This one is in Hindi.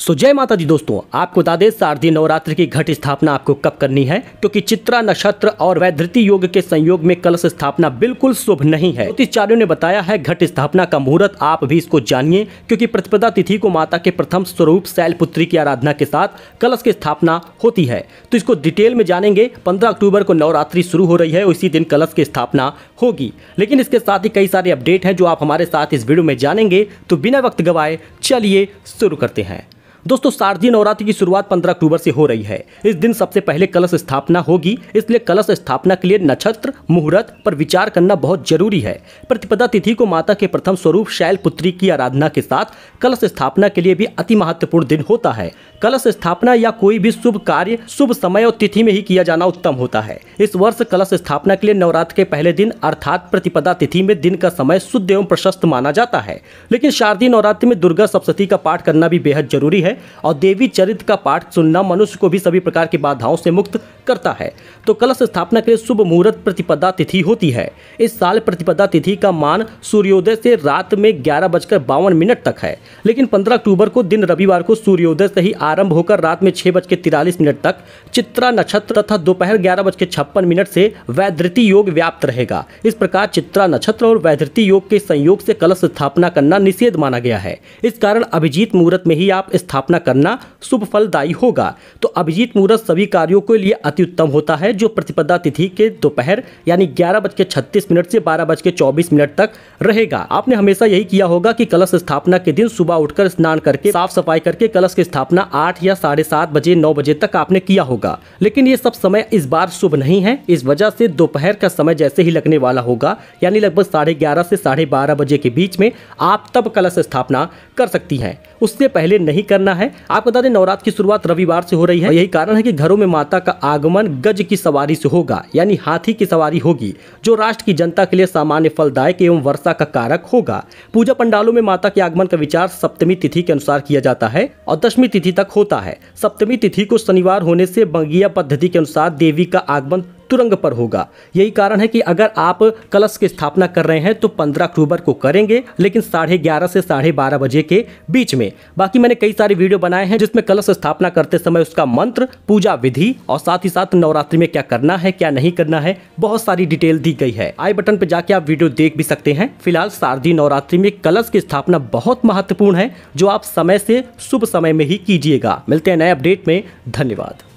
सो जय माता जी दोस्तों आपको बता दें शारदीय नवरात्र की घट स्थापना आपको कब करनी है क्योंकि चित्रा नक्षत्र और वैधृति योग के संयोग में कलश स्थापना बिल्कुल शुभ नहीं है ज्योतिषाचार्यों ने बताया है घट स्थापना का मुहूर्त आप भी इसको जानिए क्योंकि प्रतिपदा तिथि को माता के प्रथम स्वरूप शैलपुत्री की आराधना के साथ कलश की स्थापना होती है तो इसको डिटेल में जानेंगे पंद्रह अक्टूबर को नवरात्रि शुरू हो रही है उसी दिन कलश की स्थापना होगी लेकिन इसके साथ ही कई सारे अपडेट हैं जो आप हमारे साथ इस वीडियो में जानेंगे तो बिना वक्त गवाए चलिए शुरू करते हैं दोस्तों शारदीय नवरात्रि की शुरुआत 15 अक्टूबर से हो रही है इस दिन सबसे पहले कलश स्थापना होगी इसलिए कलश स्थापना के लिए नक्षत्र मुहूर्त पर विचार करना बहुत जरूरी है प्रतिपदा तिथि को माता के प्रथम स्वरूप शैल पुत्री की आराधना के साथ कलश स्थापना के लिए भी अति महत्वपूर्ण दिन होता है कलश स्थापना या कोई भी शुभ कार्य शुभ समय और तिथि में ही किया जाना उत्तम होता है इस वर्ष कलश स्थापना के लिए नवरात्र के पहले दिन अर्थात प्रतिपदा तिथि में दिन का समय शुद्ध एवं प्रशस्त माना जाता है लेकिन शारदीय नवरात्रि में दुर्गा सप्तती का पाठ करना भी बेहद जरूरी है है और देवी चरित का पाठ सुनना मनुष्य को भी सभी प्रकार की बाधाओं से मुक्त करता है तो कलश स्थापना के लिए शुभ मुहूर्त प्रतिपदा तिथि होती है इस साल प्रतिपदा तिथि का मान सूर्योदय से रात में ग्यारह बजकर बावन मिनट तक है लेकिन पंद्रह अक्टूबर को दिन रविवार को सूर्योदय से ही आरंभ होकर रात में छह बजकर तिरालीस मिनट तक चित्रा नक्षत्र तथा दोपहर ग्यारह बजकर छप्पन मिनट से वैधति योग व्याप्त रहेगा इस प्रकार चित्रा नक्षत्र और वैधति योग के संयोग से कलश स्थापना करना निषेध माना गया है इस कारण अभिजीत मुहूर्त में ही आप स्थापना स्थापना करना शुभ फलदायी होगा तो अभिजीत मुहूर्त सभी कार्यों के लिए अति उत्तम होता है जो प्रतिपदा तिथि के दोपहर यानी ग्यारह बज के छत्तीस मिनट से बारह बज के चौबीस मिनट तक रहेगा आपने हमेशा यही किया होगा कि कलश स्थापना के दिन सुबह उठकर स्नान करके साफ सफाई करके कलश की स्थापना आठ या साढ़े सात बजे नौ बजे तक आपने किया होगा लेकिन ये सब समय इस बार शुभ नहीं है इस वजह से दोपहर का समय जैसे ही लगने वाला होगा यानी लगभग साढ़े ग्यारह से साढ़े बारह बजे के बीच में आप तब कलश स्थापना कर सकती हैं उससे पहले नहीं करना रहा है आपको बता दें नवरात्र की शुरुआत रविवार से हो रही है यही कारण है कि घरों में माता का आगमन गज की सवारी से होगा यानी हाथी की सवारी होगी जो राष्ट्र की जनता के लिए सामान्य फलदायक एवं वर्षा का कारक होगा पूजा पंडालों में माता के आगमन का विचार सप्तमी तिथि के अनुसार किया जाता है और दसवीं तिथि तक होता है सप्तमी तिथि को शनिवार होने से बंगिया पद्धति के अनुसार देवी का आगमन तुरंग पर होगा यही कारण है कि अगर आप कलश की स्थापना कर रहे हैं तो 15 अक्टूबर को करेंगे लेकिन साढ़े ग्यारह से साढ़े बारह बजे के बीच में बाकी मैंने कई सारे वीडियो बनाए हैं जिसमें कलश स्थापना करते समय उसका मंत्र पूजा विधि और साथ ही साथ नवरात्रि में क्या करना है क्या नहीं करना है बहुत सारी डिटेल दी गई है आई बटन पर जाके आप वीडियो देख भी सकते हैं फिलहाल शारदीय नवरात्रि में कलश की स्थापना बहुत महत्वपूर्ण है जो आप समय से शुभ समय में ही कीजिएगा मिलते हैं नए अपडेट में धन्यवाद